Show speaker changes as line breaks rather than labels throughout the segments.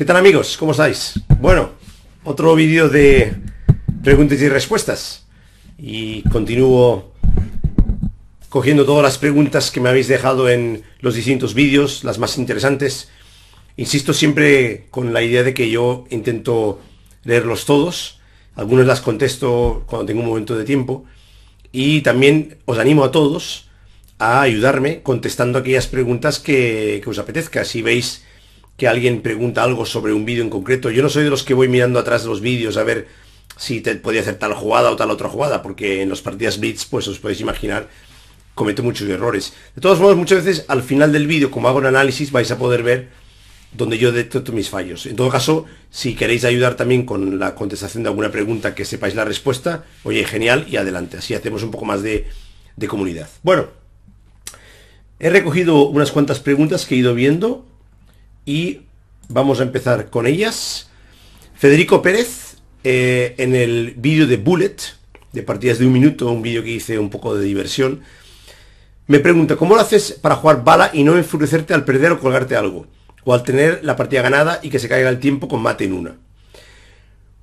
¿Qué tal amigos? ¿Cómo estáis? Bueno, otro vídeo de preguntas y respuestas. Y continúo cogiendo todas las preguntas que me habéis dejado en los distintos vídeos, las más interesantes. Insisto siempre con la idea de que yo intento leerlos todos. algunos las contesto cuando tengo un momento de tiempo. Y también os animo a todos a ayudarme contestando aquellas preguntas que, que os apetezca. Si veis que alguien pregunta algo sobre un vídeo en concreto. Yo no soy de los que voy mirando atrás de los vídeos a ver si te podía hacer tal jugada o tal otra jugada, porque en los partidas blitz, pues os podéis imaginar, cometo muchos errores. De todos modos, muchas veces al final del vídeo, como hago un análisis, vais a poder ver donde yo detecto mis fallos. En todo caso, si queréis ayudar también con la contestación de alguna pregunta que sepáis la respuesta, oye, genial y adelante. Así hacemos un poco más de, de comunidad. Bueno, he recogido unas cuantas preguntas que he ido viendo y vamos a empezar con ellas. Federico Pérez, eh, en el vídeo de Bullet, de partidas de un minuto, un vídeo que hice un poco de diversión, me pregunta, ¿cómo lo haces para jugar bala y no enfurecerte al perder o colgarte algo? O al tener la partida ganada y que se caiga el tiempo con mate en una.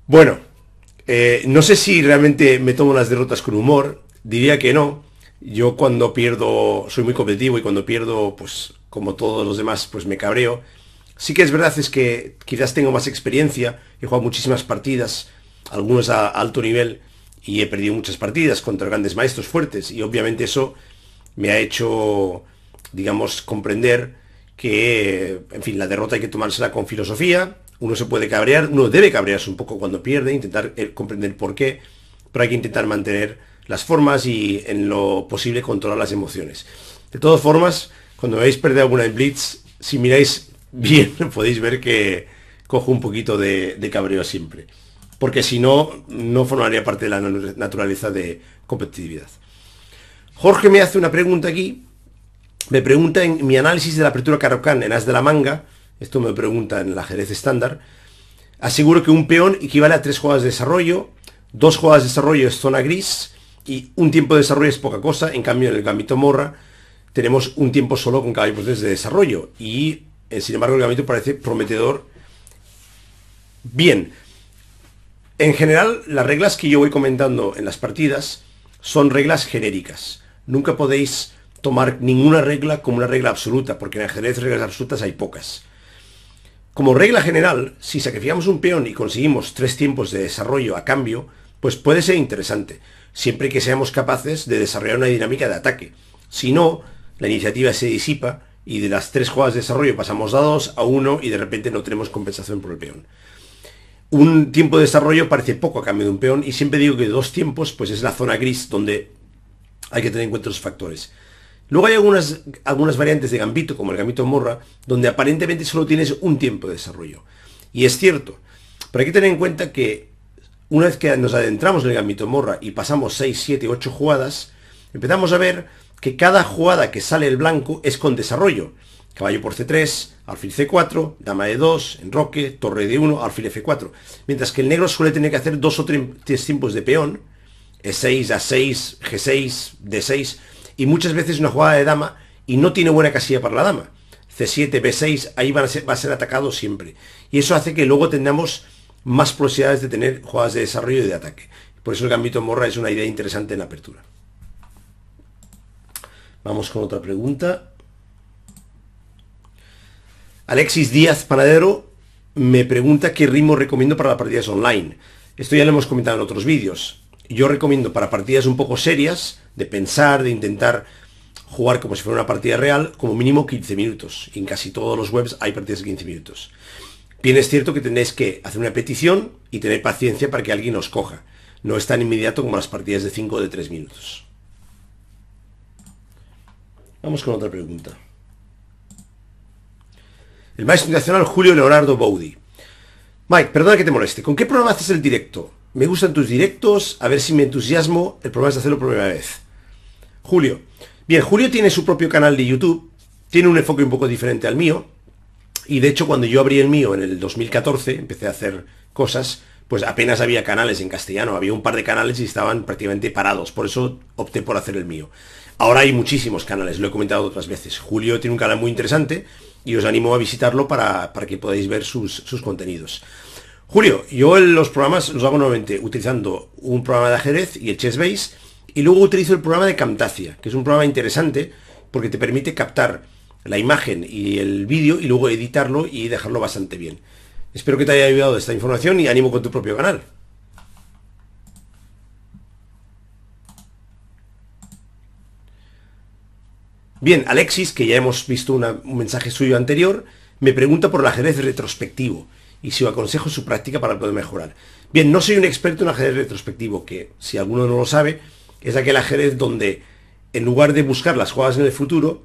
Bueno, eh, no sé si realmente me tomo las derrotas con humor, diría que no. Yo cuando pierdo, soy muy competitivo y cuando pierdo, pues como todos los demás, pues me cabreo. Sí que es verdad es que quizás tengo más experiencia, he jugado muchísimas partidas, algunas a alto nivel, y he perdido muchas partidas contra grandes maestros fuertes, y obviamente eso me ha hecho, digamos, comprender que, en fin, la derrota hay que tomársela con filosofía, uno se puede cabrear, uno debe cabrearse un poco cuando pierde, intentar eh, comprender por qué, pero hay que intentar mantener las formas y en lo posible controlar las emociones. De todas formas, cuando veis perder alguna en Blitz, si miráis bien, podéis ver que cojo un poquito de, cabreo siempre. Porque si no, no formaría parte de la naturaleza de competitividad. Jorge me hace una pregunta aquí. Me pregunta en mi análisis de la apertura Carocán en As de la Manga. Esto me pregunta en la ajedrez estándar. Aseguro que un peón equivale a tres jugadas de desarrollo. Dos jugadas de desarrollo es zona gris. Y un tiempo de desarrollo es poca cosa. En cambio, en el gambito morra tenemos un tiempo solo con caballos de desarrollo. Y eh, sin embargo, el gabinete parece prometedor. Bien, en general, las reglas que yo voy comentando en las partidas son reglas genéricas. Nunca podéis tomar ninguna regla como una regla absoluta, porque en ajedrez reglas absolutas hay pocas. Como regla general, si sacrificamos un peón y conseguimos tres tiempos de desarrollo a cambio, pues puede ser interesante, siempre que seamos capaces de desarrollar una dinámica de ataque. Si no, la iniciativa se disipa y de las tres jugadas de desarrollo pasamos dados a uno y de repente no tenemos compensación por el peón. Un tiempo de desarrollo parece poco a cambio de un peón y siempre digo que dos tiempos pues es la zona gris donde hay que tener en cuenta los factores. Luego hay algunas, algunas variantes de gambito, como el gambito morra, donde aparentemente solo tienes un tiempo de desarrollo. Y es cierto, pero hay que tener en cuenta que una vez que nos adentramos en el gambito morra y pasamos 6, 7, 8 jugadas, empezamos a ver que cada jugada que sale el blanco es con desarrollo. Caballo por C3, alfil C4, dama e 2 enroque, torre D1, alfil F4. Mientras que el negro suele tener que hacer dos o tres tiempos de peón, E6, A6, G6, D6, y muchas veces una jugada de dama y no tiene buena casilla para la dama. C7, B6, ahí va a ser atacado siempre. Y eso hace que luego tengamos más posibilidades de tener jugadas de desarrollo y de ataque. Por eso el gambito morra es una idea interesante en la apertura. Vamos con otra pregunta. Alexis Díaz Panadero me pregunta qué ritmo recomiendo para las partidas online. Esto ya lo hemos comentado en otros vídeos. Yo recomiendo para partidas un poco serias, de pensar, de intentar jugar como si fuera una partida real, como mínimo 15 minutos. en casi todos los webs hay partidas de 15 minutos. Bien es cierto que tenéis que hacer una petición y tener paciencia para que alguien os coja. No es tan inmediato como las partidas de 5 o de 3 minutos. Vamos con otra pregunta. El maestro internacional Julio Leonardo Boudi. Mike, perdona que te moleste. ¿Con qué programa haces el directo? Me gustan tus directos, a ver si me entusiasmo. El problema es hacerlo por primera vez. Julio. Bien, Julio tiene su propio canal de YouTube. Tiene un enfoque un poco diferente al mío. Y de hecho, cuando yo abrí el mío en el 2014, empecé a hacer cosas, pues apenas había canales en castellano. Había un par de canales y estaban prácticamente parados. Por eso opté por hacer el mío. Ahora hay muchísimos canales, lo he comentado otras veces. Julio tiene un canal muy interesante y os animo a visitarlo para, que podáis ver sus, sus contenidos. Julio, yo en los programas los hago nuevamente utilizando un programa de ajedrez y el Chessbase y luego utilizo el programa de Camtasia, que es un programa interesante porque te permite captar la imagen y el vídeo y luego editarlo y dejarlo bastante bien. Espero que te haya ayudado esta información y animo con tu propio canal. Bien, Alexis, que ya hemos visto un mensaje suyo anterior, me pregunta por el ajedrez retrospectivo y si aconsejo su práctica para poder mejorar. Bien, no soy un experto en ajedrez retrospectivo, que si alguno no lo sabe, es aquel ajedrez donde en lugar de buscar las jugadas en el futuro,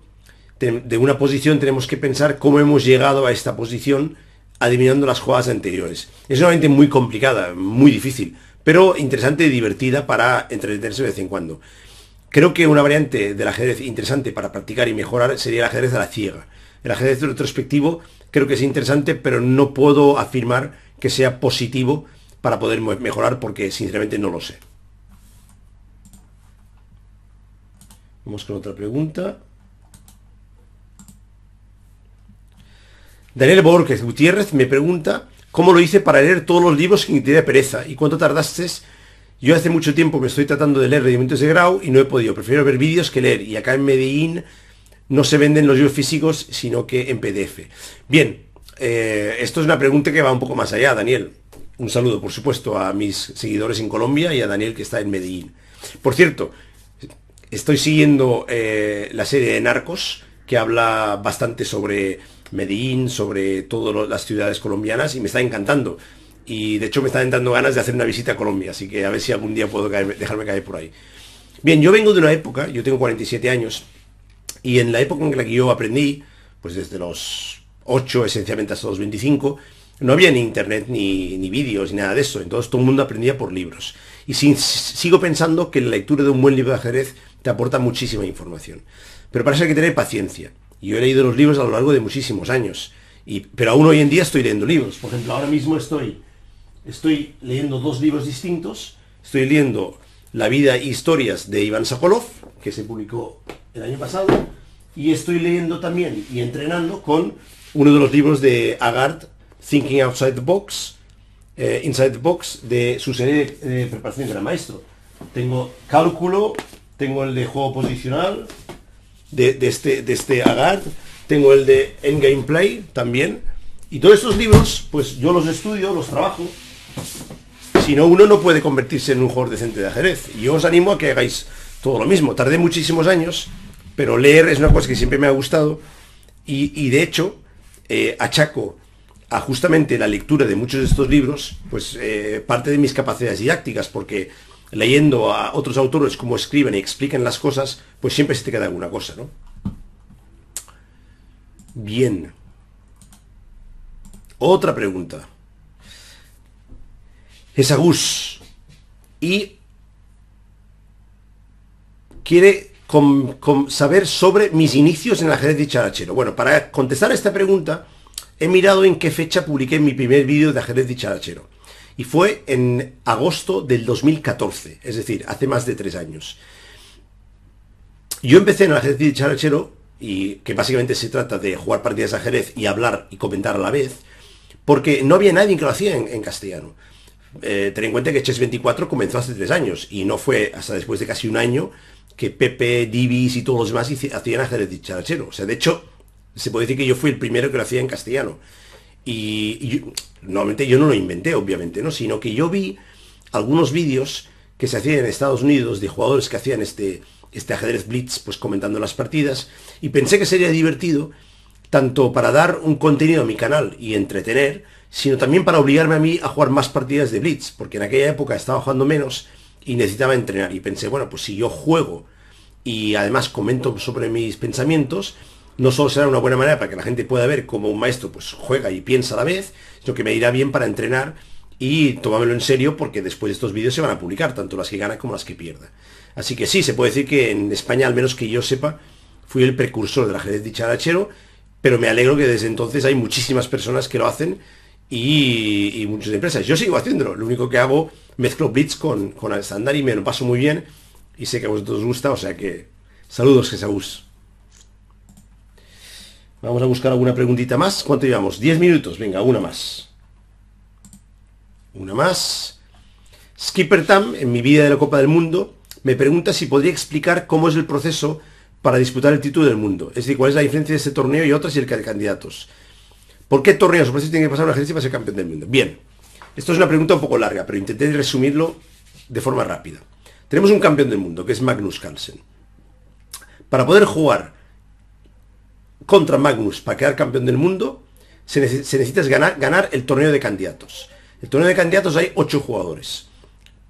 de una posición tenemos que pensar cómo hemos llegado a esta posición adivinando las jugadas anteriores. Es una mente muy complicada, muy difícil, pero interesante y divertida para entretenerse de vez en cuando. Creo que una variante del ajedrez interesante para practicar y mejorar sería el ajedrez a la ciega. El ajedrez retrospectivo creo que es interesante, pero no puedo afirmar que sea positivo para poder mejorar porque sinceramente no lo sé. Vamos con otra pregunta. Daniel Borges Gutiérrez me pregunta cómo lo hice para leer todos los libros sin tener pereza y cuánto tardaste yo hace mucho tiempo me estoy tratando de leer rendimientos de Grau y no he podido. Prefiero ver vídeos que leer. Y acá en Medellín no se venden los libros físicos, sino que en PDF. Bien, eh, esto es una pregunta que va un poco más allá, Daniel. Un saludo, por supuesto, a mis seguidores en Colombia y a Daniel que está en Medellín. Por cierto, estoy siguiendo eh, la serie de Narcos, que habla bastante sobre Medellín, sobre todas las ciudades colombianas, y me está encantando. Y de hecho me están dando ganas de hacer una visita a Colombia, así que a ver si algún día puedo dejarme caer por ahí. Bien, yo vengo de una época, yo tengo 47 años, y en la época en la que yo aprendí, pues desde los 8 esencialmente hasta los 25, no había ni internet, ni, vídeos, ni nada de eso. Entonces todo el mundo aprendía por libros. Y sigo pensando que la lectura de un buen libro de ajedrez te aporta muchísima información. Pero para eso hay que tener paciencia. Yo he leído los libros a lo largo de muchísimos años. pero aún hoy en día estoy leyendo libros. Por ejemplo, ahora mismo estoy estoy leyendo dos libros distintos. Estoy leyendo La vida e historias de Iván Sokolov, que se publicó el año pasado, y estoy leyendo también y entrenando con uno de los libros de Agard, Thinking Outside the Box, eh, Inside the Box, de su serie de, preparación de gran maestro. Tengo cálculo, tengo el de juego posicional de, este, de este Agard, tengo el de Endgame Play también, y todos estos libros, pues yo los estudio, los trabajo, si no, uno no puede convertirse en un jugador decente de ajedrez. Y yo os animo a que hagáis todo lo mismo. Tardé muchísimos años, pero leer es una cosa que siempre me ha gustado. Y, de hecho, eh, achaco a justamente la lectura de muchos de estos libros, pues eh, parte de mis capacidades didácticas, porque leyendo a otros autores cómo escriben y explican las cosas, pues siempre se te queda alguna cosa, ¿no? Bien. Otra pregunta. Es Agus y quiere saber sobre mis inicios en el ajedrez Charachero. Bueno, para contestar esta pregunta, he mirado en qué fecha publiqué mi primer vídeo de ajedrez dicharachero. Y fue en agosto del 2014, es decir, hace más de tres años. Yo empecé en el ajedrez dicharachero, y que básicamente se trata de jugar partidas de ajedrez y hablar y comentar a la vez, porque no había nadie que lo hacía en castellano. Eh, ten en cuenta que Chess 24 comenzó hace tres años y no fue hasta después de casi un año que Pepe, Divis y todos los demás hacían ajedrez charachero. O sea, de hecho, se puede decir que yo fui el primero que lo hacía en castellano. Y, normalmente yo no lo inventé, obviamente, ¿no? Sino que yo vi algunos vídeos que se hacían en Estados Unidos de jugadores que hacían este, este ajedrez blitz, pues comentando las partidas, y pensé que sería divertido tanto para dar un contenido a mi canal y entretener, sino también para obligarme a mí a jugar más partidas de Blitz, porque en aquella época estaba jugando menos y necesitaba entrenar. Y pensé, bueno, pues si yo juego y además comento sobre mis pensamientos, no solo será una buena manera para que la gente pueda ver cómo un maestro pues juega y piensa a la vez, sino que me irá bien para entrenar y tomármelo en serio porque después de estos vídeos se van a publicar, tanto las que gana como las que pierda. Así que sí, se puede decir que en España, al menos que yo sepa, fui el precursor de del ajedrez dicharachero, pero me alegro que desde entonces hay muchísimas personas que lo hacen y, muchas empresas. Yo sigo haciéndolo, lo único que hago, mezclo Blitz con, con Alexander y me lo paso muy bien y sé que a vosotros os gusta, o sea que saludos Jesús. Vamos a buscar alguna preguntita más. ¿Cuánto llevamos? 10 minutos. Venga, una más. Una más. Skipper Tam, en mi vida de la Copa del Mundo, me pregunta si podría explicar cómo es el proceso para disputar el título del mundo. Es decir, cuál es la diferencia de este torneo y otras y el de candidatos. ¿Por qué torneos o tiene que pasar una agencia para ser campeón del mundo? Bien, esto es una pregunta un poco larga, pero intenté resumirlo de forma rápida. Tenemos un campeón del mundo, que es Magnus Carlsen. Para poder jugar contra Magnus para quedar campeón del mundo, se, necesita ganar, el torneo de candidatos. El torneo de candidatos hay ocho jugadores.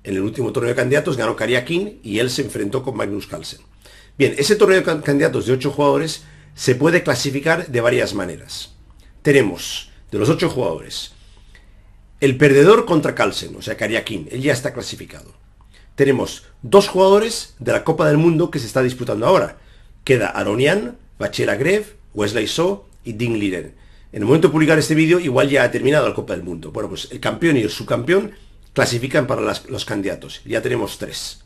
En el último torneo de candidatos ganó Kariakin y él se enfrentó con Magnus Carlsen. Bien, ese torneo de candidatos de ocho jugadores se puede clasificar de varias maneras tenemos de los ocho jugadores, el perdedor contra Carlsen, o sea, Kariakin, él ya está clasificado. Tenemos dos jugadores de la Copa del Mundo que se está disputando ahora. Queda Aronian, Bachela Grev, Wesley So y Ding Liren. En el momento de publicar este vídeo, igual ya ha terminado la Copa del Mundo. Bueno, pues el campeón y el subcampeón clasifican para los candidatos. Ya tenemos tres.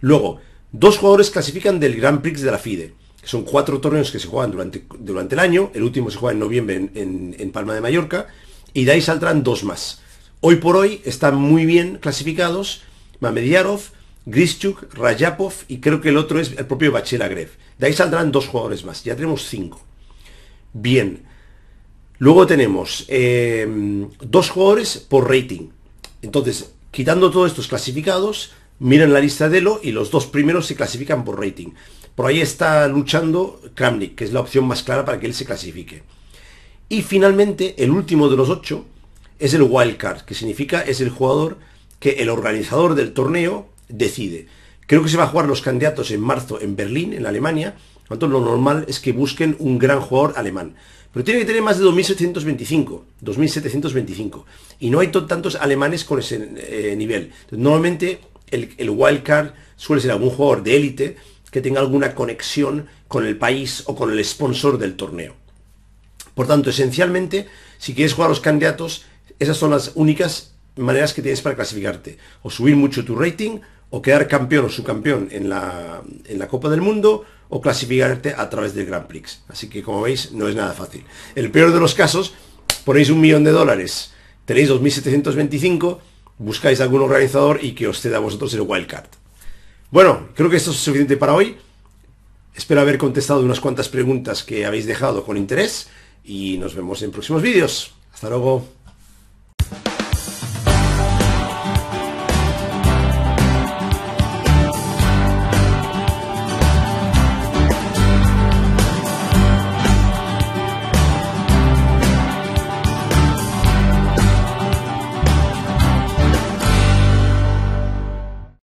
Luego, dos jugadores clasifican del Grand Prix de la FIDE. Son cuatro torneos que se juegan durante, durante el año. El último se juega en noviembre en, Palma de Mallorca. Y de ahí saldrán dos más. Hoy por hoy están muy bien clasificados Mamediarov, Grischuk, Rayapov y creo que el otro es el propio Bachelagrev. De ahí saldrán dos jugadores más. Ya tenemos cinco. Bien. Luego tenemos eh, dos jugadores por rating. Entonces, quitando todos estos clasificados, miran la lista de Elo y los dos primeros se clasifican por rating. Por ahí está luchando Kramnik, que es la opción más clara para que él se clasifique. Y finalmente, el último de los ocho es el wildcard, que significa es el jugador que el organizador del torneo decide. Creo que se va a jugar los candidatos en marzo en Berlín, en Alemania. Por lo normal es que busquen un gran jugador alemán. Pero tiene que tener más de 2.725, 2.725. Y no hay tantos alemanes con ese eh, nivel. normalmente el, wildcard suele ser algún jugador de élite que tenga alguna conexión con el país o con el sponsor del torneo. Por tanto, esencialmente, si quieres jugar los candidatos, esas son las únicas maneras que tienes para clasificarte. O subir mucho tu rating, o quedar campeón o subcampeón en la, en la Copa del Mundo, o clasificarte a través del Grand Prix. Así que, como veis, no es nada fácil. El peor de los casos, ponéis un millón de dólares, tenéis 2.725, buscáis algún organizador y que os ceda a vosotros el wildcard. Bueno, creo que esto es suficiente para hoy. Espero haber contestado unas cuantas preguntas que habéis dejado con interés y nos vemos en próximos vídeos. Hasta luego.